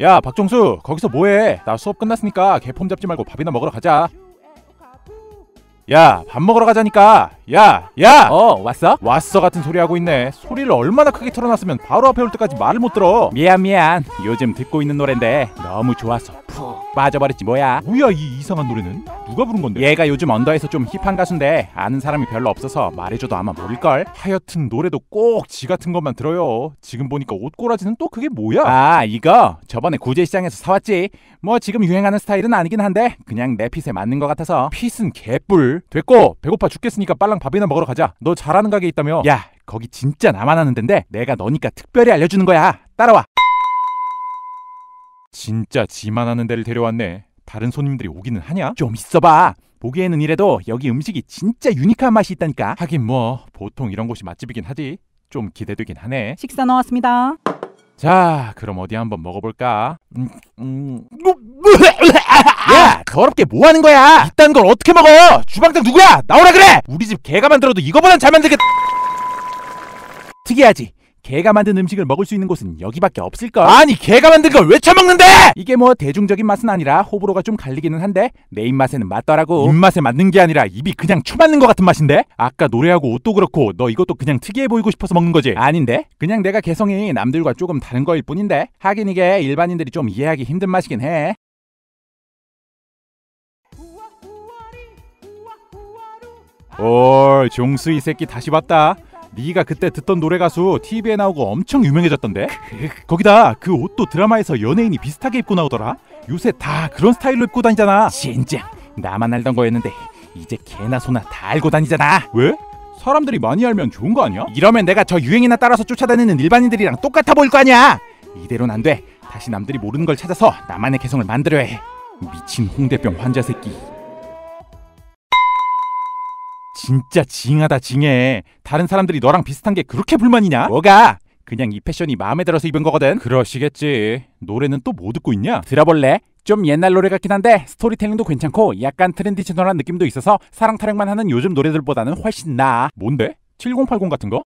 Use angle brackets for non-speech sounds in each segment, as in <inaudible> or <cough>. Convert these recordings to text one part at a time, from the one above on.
야 박종수 거기서 뭐해 나 수업 끝났으니까 개폼 잡지 말고 밥이나 먹으러 가자 야 밥 먹으러 가자니까 야 야! 어 왔어? 왔어 같은 소리 하고 있네 소리를 얼마나 크게 틀어놨으면 바로 앞에 올 때까지 말을 못 들어 미안 미안 요즘 듣고 있는 노랜데 너무 좋아서 빠져버렸지 뭐야 뭐야 이 이상한 노래는? 누가 부른 건데? 얘가 요즘 언더에서 좀 힙한 가수인데 아는 사람이 별로 없어서 말해줘도 아마 모를걸? 하여튼 노래도 꼭 지 같은 것만 들어요 지금 보니까 옷꼬라지는 또 그게 뭐야? 아 이거 저번에 구제시장에서 사왔지 뭐 지금 유행하는 스타일은 아니긴 한데 그냥 내 핏에 맞는 것 같아서 핏은 개뿔 됐고 배고파 죽겠으니까 빨랑 밥이나 먹으러 가자 너 잘하는 가게 있다며 야 거기 진짜 나만 아는 덴데 내가 너니까 특별히 알려주는 거야 따라와 진짜 지만 하는 데를 데려왔네. 다른 손님들이 오기는 하냐? 좀 있어봐. 보기에는 이래도 여기 음식이 진짜 유니크한 맛이 있다니까. 하긴 뭐 보통 이런 곳이 맛집이긴 하지. 좀 기대되긴 하네. 식사 넣었습니다 자, 그럼 어디 한번 먹어볼까? 음, 음. 야, 아! 더럽게 뭐 하는 거야? 이딴 걸 어떻게 먹어? 주방장 누구야? 나오라 그래! 우리 집 개가 만들어도 이거보단 잘 만들겠. 다 특이하지. 개가 만든 음식을 먹을 수 있는 곳은 여기밖에 없을걸 아니 개가 만든 걸 왜 처먹는데 이게 뭐 대중적인 맛은 아니라 호불호가 좀 갈리기는 한데 내 입맛에는 맞더라고 입맛에 맞는 게 아니라 입이 그냥 초맞는것 같은 맛인데 아까 노래하고 옷도 그렇고 너 이것도 그냥 특이해 보이고 싶어서 먹는 거지 아닌데 그냥 내가 개성이 남들과 조금 다른 거일 뿐인데 하긴 이게 일반인들이 좀 이해하기 힘든 맛이긴 해 오, 종수 이 새끼 다시 봤다. 네가 그때 듣던 노래 가수 TV에 나오고 엄청 유명해졌던데 그- 거기다 그 옷도 드라마에서 연예인이 비슷하게 입고 나오더라 요새 다 그런 스타일로 입고 다니잖아 진짜 나만 알던 거였는데 이제 개나 소나 다 알고 다니잖아 왜? 사람들이 많이 알면 좋은 거 아니야? 이러면 내가 저 유행이나 따라서 쫓아다니는 일반인들이랑 똑같아 보일 거 아니야 이대로는 안돼 다시 남들이 모르는 걸 찾아서 나만의 개성을 만들어야 해 미친 홍대병 환자 새끼 진짜 징하다 징해. 다른 사람들이 너랑 비슷한 게 그렇게 불만이냐? 뭐가? 그냥 이 패션이 마음에 들어서 입은 거거든. 그러시겠지. 노래는 또 뭐 듣고 있냐? 들어볼래? 좀 옛날 노래 같긴 한데 스토리텔링도 괜찮고 약간 트렌디 채널한 느낌도 있어서 사랑 타령만 하는 요즘 노래들보다는 훨씬 나아. 뭔데? 7080 같은 거?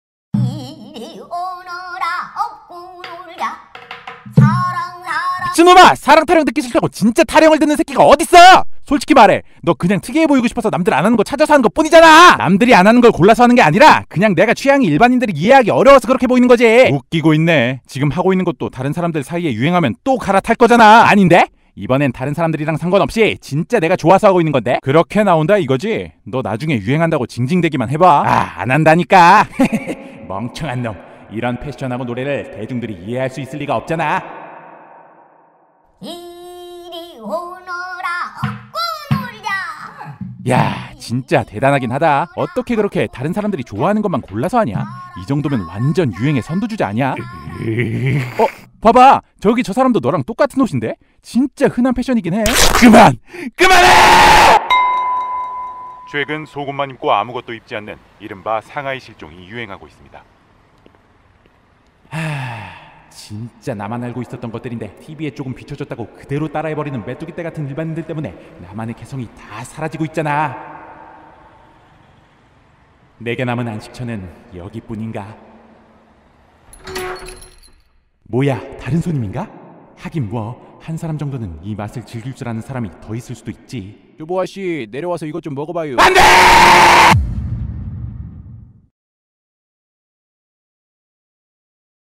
친놈아 사랑 타령 듣기 싫다고 진짜 타령을 듣는 새끼가 어딨어? 솔직히 말해 너 그냥 특이해 보이고 싶어서 남들 안 하는 거 찾아서 하는 것 뿐이잖아 남들이 안 하는 걸 골라서 하는 게 아니라 그냥 내가 취향이 일반인들이 이해하기 어려워서 그렇게 보이는 거지 웃기고 있네 지금 하고 있는 것도 다른 사람들 사이에 유행하면 또 갈아탈 거잖아 아닌데? 이번엔 다른 사람들이랑 상관없이 진짜 내가 좋아서 하고 있는 건데 그렇게 나온다 이거지? 너 나중에 유행한다고 징징대기만 해봐 아안 한다니까 <laughs> 멍청한 놈 이런 패션하고 노래를 대중들이 이해할 수 있을 리가 없잖아 야 진짜 대단하긴 하다 어떻게 그렇게 다른 사람들이 좋아하는 것만 골라서 하냐 이 정도면 완전 유행의 선두주자 아니야? 어? 봐봐 저기 저 사람도 너랑 똑같은 옷인데? 진짜 흔한 패션이긴 해 그만! 그만해! 최근 속옷만 입고 아무것도 입지 않는 이른바 상하이 실종이 유행하고 있습니다 진짜 나만 알고 있었던 것들인데 TV에 조금 비춰졌다고 그대로 따라해버리는 메뚜기 떼 같은 일반인들 때문에 나만의 개성이 다 사라지고 있잖아. 내게 남은 안식처는 여기뿐인가? 뭐야, 다른 손님인가? 하긴 뭐, 한 사람 정도는 이 맛을 즐길 줄 아는 사람이 더 있을 수도 있지. 쭈보아 씨, 내려와서 이것 좀 먹어봐요. 안 돼!